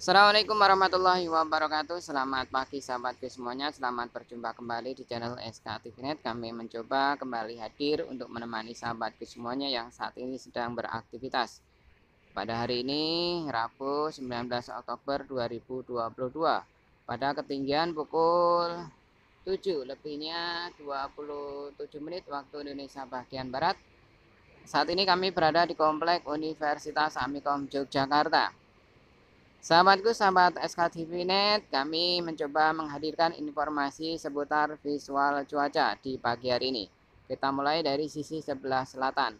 Assalamualaikum warahmatullahi wabarakatuh Selamat pagi sahabatku semuanya Selamat berjumpa kembali di channel SK TVNet Kami mencoba kembali hadir untuk menemani sahabatku semuanya yang saat ini sedang beraktivitas Pada hari ini Rabu 19 Oktober 2022 Pada ketinggian pukul 7 lebihnya 27 menit waktu Indonesia bagian Barat Saat ini kami berada di Komplek Universitas Amikom Yogyakarta Sahabatku, sahabat TV Net, kami mencoba menghadirkan informasi seputar visual cuaca di pagi hari ini. Kita mulai dari sisi sebelah selatan.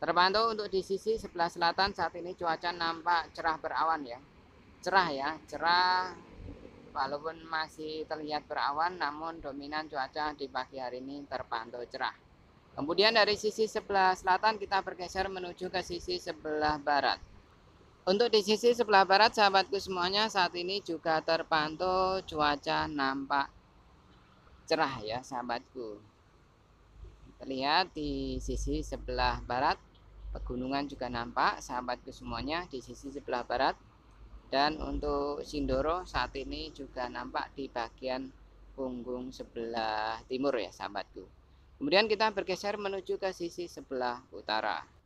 Terpantau untuk di sisi sebelah selatan saat ini cuaca nampak cerah berawan ya. Cerah ya, cerah walaupun masih terlihat berawan namun dominan cuaca di pagi hari ini terpantau cerah. Kemudian dari sisi sebelah selatan kita bergeser menuju ke sisi sebelah barat. Untuk di sisi sebelah barat, sahabatku semuanya, saat ini juga terpantau cuaca nampak cerah ya, sahabatku. Terlihat di sisi sebelah barat, pegunungan juga nampak, sahabatku semuanya, di sisi sebelah barat. Dan untuk Sindoro saat ini juga nampak di bagian punggung sebelah timur ya, sahabatku. Kemudian kita bergeser menuju ke sisi sebelah utara.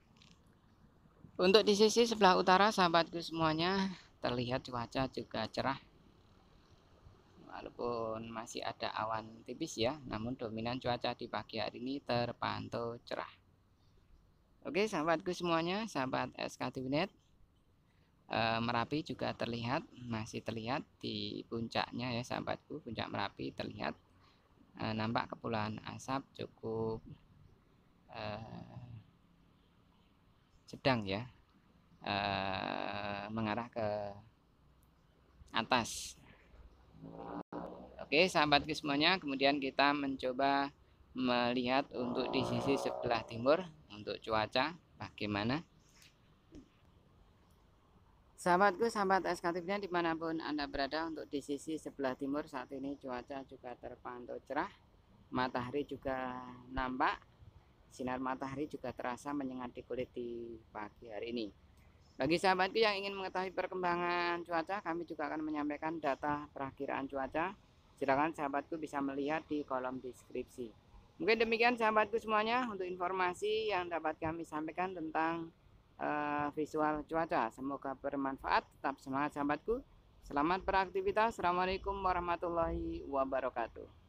Untuk di sisi sebelah utara sahabatku semuanya terlihat cuaca juga cerah walaupun masih ada awan tipis ya namun dominan cuaca di pagi hari ini terpantau cerah Oke sahabatku semuanya sahabat SK Tunet e, eh, Merapi juga terlihat masih terlihat di puncaknya ya sahabatku puncak Merapi terlihat e, nampak kepulan asap cukup e, sedang ya e, mengarah ke atas oke sahabat semuanya kemudian kita mencoba melihat untuk di sisi sebelah timur untuk cuaca bagaimana Sahabatku, sahabat eskatifnya dimanapun Anda berada untuk di sisi sebelah timur saat ini cuaca juga terpantau cerah. Matahari juga nampak Sinar matahari juga terasa menyengat di kulit di pagi hari ini. Bagi sahabatku yang ingin mengetahui perkembangan cuaca, kami juga akan menyampaikan data perakhiran cuaca. Silakan sahabatku bisa melihat di kolom deskripsi. Mungkin demikian sahabatku semuanya untuk informasi yang dapat kami sampaikan tentang uh, visual cuaca. Semoga bermanfaat. Tetap semangat sahabatku. Selamat beraktivitas. Assalamualaikum warahmatullahi wabarakatuh.